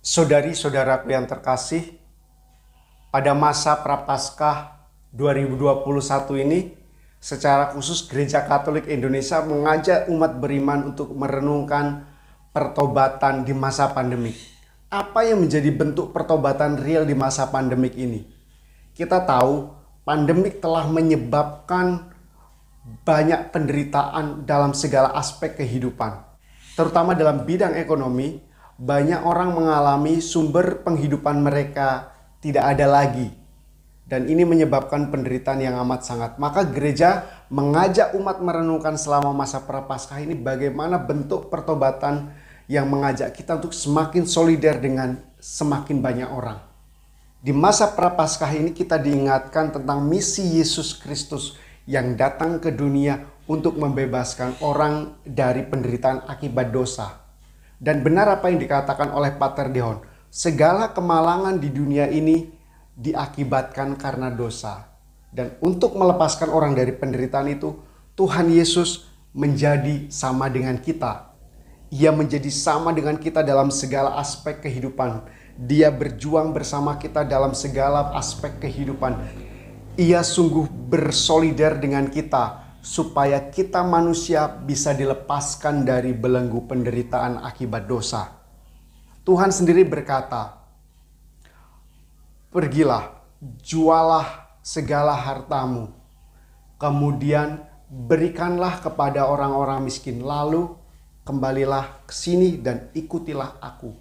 Saudari-saudaraku yang terkasih, pada masa Prapaskah 2021 ini, secara khusus Gereja Katolik Indonesia mengajak umat beriman untuk merenungkan pertobatan di masa pandemik. Apa yang menjadi bentuk pertobatan real di masa pandemik ini? Kita tahu pandemik telah menyebabkan banyak penderitaan dalam segala aspek kehidupan, terutama dalam bidang ekonomi, banyak orang mengalami sumber penghidupan mereka tidak ada lagi. Dan ini menyebabkan penderitaan yang amat sangat. Maka gereja mengajak umat merenungkan selama masa prapaskah ini bagaimana bentuk pertobatan yang mengajak kita untuk semakin solidar dengan semakin banyak orang. Di masa prapaskah ini kita diingatkan tentang misi Yesus Kristus yang datang ke dunia untuk membebaskan orang dari penderitaan akibat dosa dan benar apa yang dikatakan oleh Pater Dehon, segala kemalangan di dunia ini diakibatkan karena dosa. Dan untuk melepaskan orang dari penderitaan itu, Tuhan Yesus menjadi sama dengan kita. Ia menjadi sama dengan kita dalam segala aspek kehidupan. Dia berjuang bersama kita dalam segala aspek kehidupan. Ia sungguh bersolider dengan kita supaya kita manusia bisa dilepaskan dari belenggu penderitaan akibat dosa. Tuhan sendiri berkata, "Pergilah, jualah segala hartamu, kemudian berikanlah kepada orang-orang miskin, lalu kembalilah ke sini dan ikutilah aku."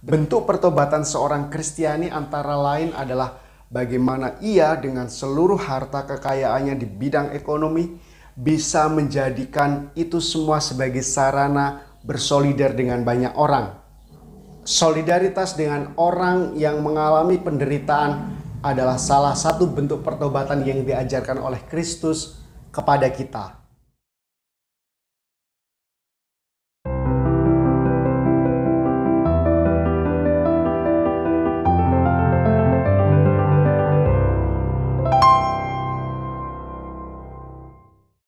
Bentuk pertobatan seorang Kristiani antara lain adalah bagaimana ia dengan seluruh harta kekayaannya di bidang ekonomi bisa menjadikan itu semua sebagai sarana bersolidar dengan banyak orang. Solidaritas dengan orang yang mengalami penderitaan adalah salah satu bentuk pertobatan yang diajarkan oleh Kristus kepada kita.